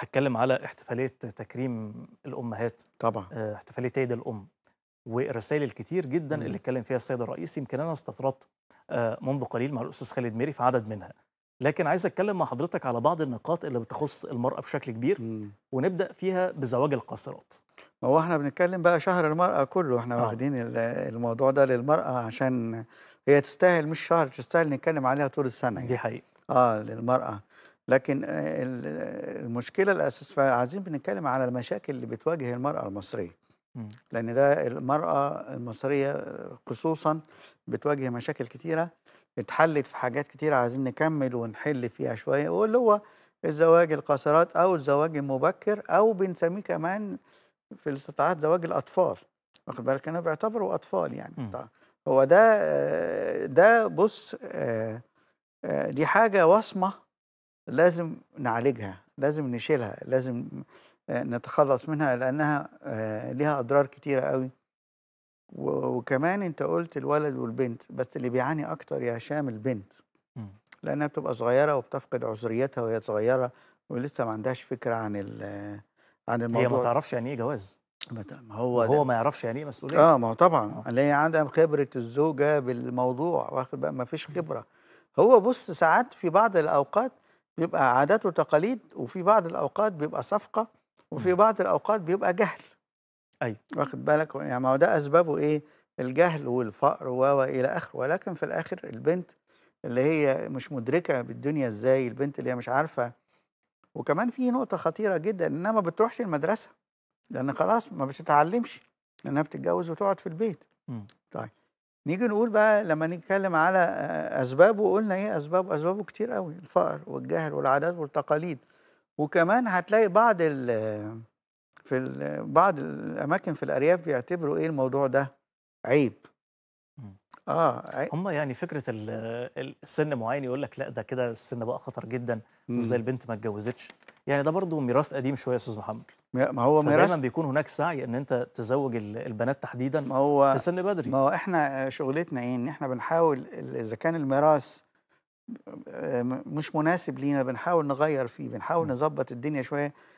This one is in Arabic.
هتكلم على احتفاليه تكريم الامهات طبعا آه، احتفاليه عيد الام والرسائل الكتير جدا مم. اللي إمم. اتكلم فيها السيد الرئيس يمكن انا استطردت آه، منذ قليل مع الاستاذ خالد ميري في عدد منها لكن عايز اتكلم مع حضرتك على بعض النقاط اللي بتخص المراه بشكل كبير مم. ونبدا فيها بزواج القاصرات ما هو احنا بنتكلم بقى شهر المراه كله احنا آه. واخدين الموضوع ده للمراه عشان هي تستاهل مش شهر تستاهل نتكلم عليها طول السنه يعني. دي حقيقه اه للمراه لكن آه، المشكله الاساس فعايزين بنتكلم على المشاكل اللي بتواجه المراه المصريه م. لان ده المراه المصريه خصوصا بتواجه مشاكل كتيره اتحلت في حاجات كتيره عايزين نكمل ونحل فيها شويه واللي هو الزواج القاصرات او الزواج المبكر او بنسميه كمان في الاستطاعات زواج الاطفال واخد بالك انا بعتبره اطفال يعني م. طيب، هو ده آه، ده بص آه، دي حاجه وصمه لازم نعالجها لازم نشيلها لازم آه، نتخلص منها لأنها آه، لها أضرار كتيرة قوي وكمان أنت قلت الولد والبنت بس اللي بيعاني أكتر يا هشام البنت لأنها بتبقى صغيرة وبتفقد عذريتها وهي صغيرة ولسه ما عندهاش فكرة عن عن الموضوع هي ما تعرفش يعني إيه جواز ما هو هو ما يعرفش يعني ايه مسؤوليه اه ما هو طبعا آه. اللي هي عندها خبره الزوجه بالموضوع واخد بقى ما فيش خبره هو بص ساعات في بعض الاوقات بيبقى عادات وتقاليد وفي بعض الأوقات بيبقى صفقة وفي إمم. بعض الأوقات بيبقى جهل أيوة واخد بالك يعني ما هو ده أسبابه إيه الجهل والفقر و الى آخره ولكن في الآخر البنت اللي هي مش مدركة بالدنيا إزاي البنت اللي هي مش عارفة وكمان في نقطة خطيرة جدا إنها ما بتروحش المدرسة لأن خلاص ما بتتعلمش لأنها بتتجوز وتقعد في البيت م. إمم. طيب نيجي نقول بقى لما نتكلم على اسبابه قلنا ايه اسبابه اسبابه كتير قوي الفقر والجهل والعادات والتقاليد وكمان هتلاقي بعض ال في ال بعض الاماكن في الارياف بيعتبروا ايه الموضوع ده عيب اه عيب. هم يعني فكره السن معين يقول لك لا ده كده السن بقى خطر جدا ازاي البنت ما اتجوزتش يعني ده برضه ميراث قديم شويه يا استاذ محمد ما هو ميراث دايما بيكون هناك سعي ان انت تزوج البنات تحديدا ما هو في سن بدري ما هو احنا شغلتنا ايه ان احنا بنحاول اذا كان الميراث مش مناسب لينا بنحاول نغير فيه بنحاول نظبط الدنيا شويه